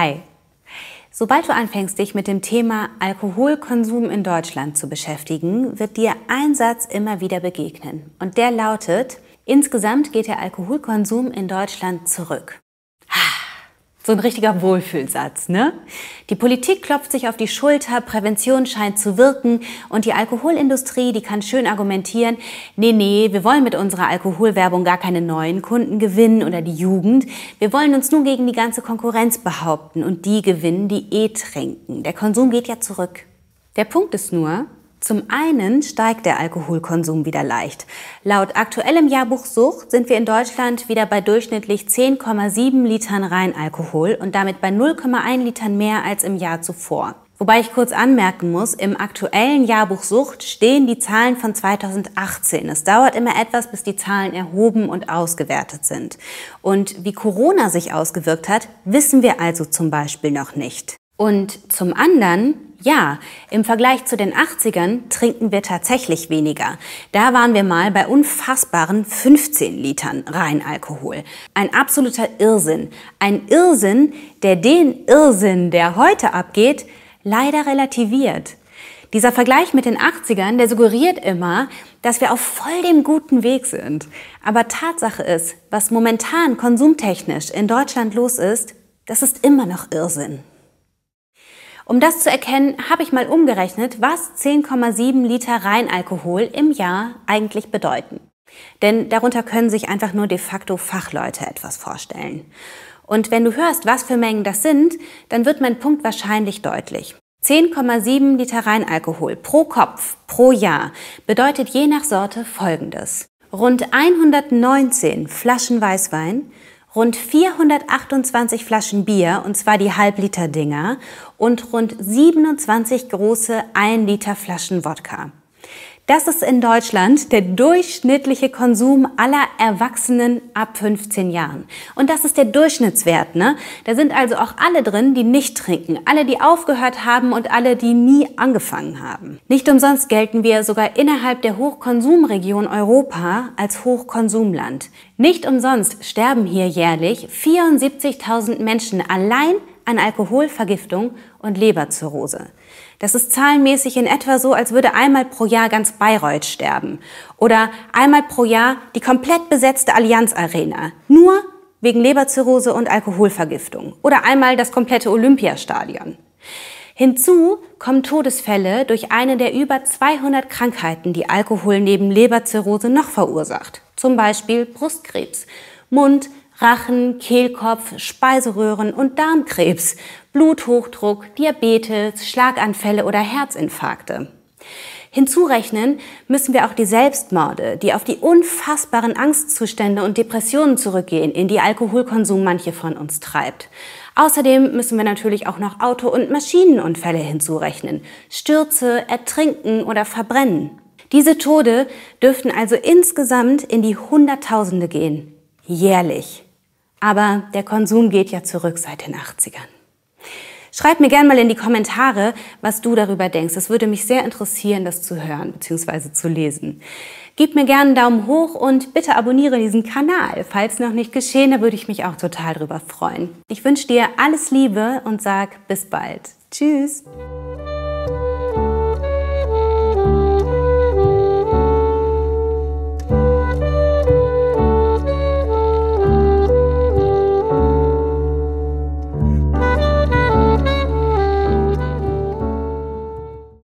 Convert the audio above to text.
Hi. Sobald du anfängst, dich mit dem Thema Alkoholkonsum in Deutschland zu beschäftigen, wird dir ein Satz immer wieder begegnen. Und der lautet, insgesamt geht der Alkoholkonsum in Deutschland zurück. So ein richtiger Wohlfühlsatz, ne? Die Politik klopft sich auf die Schulter, Prävention scheint zu wirken und die Alkoholindustrie, die kann schön argumentieren, nee, nee, wir wollen mit unserer Alkoholwerbung gar keine neuen Kunden gewinnen oder die Jugend. Wir wollen uns nur gegen die ganze Konkurrenz behaupten und die gewinnen, die eh trinken. Der Konsum geht ja zurück. Der Punkt ist nur, zum einen steigt der Alkoholkonsum wieder leicht. Laut aktuellem Jahrbuch Sucht sind wir in Deutschland wieder bei durchschnittlich 10,7 Litern Reinalkohol und damit bei 0,1 Litern mehr als im Jahr zuvor. Wobei ich kurz anmerken muss, im aktuellen Jahrbuch Sucht stehen die Zahlen von 2018. Es dauert immer etwas, bis die Zahlen erhoben und ausgewertet sind. Und wie Corona sich ausgewirkt hat, wissen wir also zum Beispiel noch nicht. Und zum anderen, ja, im Vergleich zu den 80ern trinken wir tatsächlich weniger. Da waren wir mal bei unfassbaren 15 Litern rein Alkohol. Ein absoluter Irrsinn. Ein Irrsinn, der den Irrsinn, der heute abgeht, leider relativiert. Dieser Vergleich mit den 80ern, der suggeriert immer, dass wir auf voll dem guten Weg sind. Aber Tatsache ist, was momentan konsumtechnisch in Deutschland los ist, das ist immer noch Irrsinn. Um das zu erkennen, habe ich mal umgerechnet, was 10,7 Liter Reinalkohol im Jahr eigentlich bedeuten. Denn darunter können sich einfach nur de facto Fachleute etwas vorstellen. Und wenn du hörst, was für Mengen das sind, dann wird mein Punkt wahrscheinlich deutlich. 10,7 Liter Reinalkohol pro Kopf pro Jahr bedeutet je nach Sorte Folgendes. Rund 119 Flaschen Weißwein, rund 428 Flaschen Bier, und zwar die Halbliter-Dinger, und rund 27 große 1-Liter-Flaschen Wodka. Das ist in Deutschland der durchschnittliche Konsum aller Erwachsenen ab 15 Jahren. Und das ist der Durchschnittswert. Ne? Da sind also auch alle drin, die nicht trinken, alle, die aufgehört haben und alle, die nie angefangen haben. Nicht umsonst gelten wir sogar innerhalb der Hochkonsumregion Europa als Hochkonsumland. Nicht umsonst sterben hier jährlich 74.000 Menschen allein an Alkoholvergiftung und Leberzirrhose. Das ist zahlenmäßig in etwa so, als würde einmal pro Jahr ganz Bayreuth sterben oder einmal pro Jahr die komplett besetzte Allianz Arena. Nur wegen Leberzirrhose und Alkoholvergiftung oder einmal das komplette Olympiastadion. Hinzu kommen Todesfälle durch eine der über 200 Krankheiten, die Alkohol neben Leberzirrhose noch verursacht. Zum Beispiel Brustkrebs, Mund, Rachen, Kehlkopf, Speiseröhren- und Darmkrebs, Bluthochdruck, Diabetes, Schlaganfälle oder Herzinfarkte. Hinzurechnen müssen wir auch die Selbstmorde, die auf die unfassbaren Angstzustände und Depressionen zurückgehen, in die Alkoholkonsum manche von uns treibt. Außerdem müssen wir natürlich auch noch Auto- und Maschinenunfälle hinzurechnen, Stürze, Ertrinken oder Verbrennen. Diese Tode dürften also insgesamt in die Hunderttausende gehen, jährlich. Aber der Konsum geht ja zurück seit den 80ern. Schreib mir gerne mal in die Kommentare, was du darüber denkst. Es würde mich sehr interessieren, das zu hören bzw. zu lesen. Gib mir gerne einen Daumen hoch und bitte abonniere diesen Kanal. Falls noch nicht geschehen, da würde ich mich auch total drüber freuen. Ich wünsche dir alles Liebe und sag bis bald. Tschüss!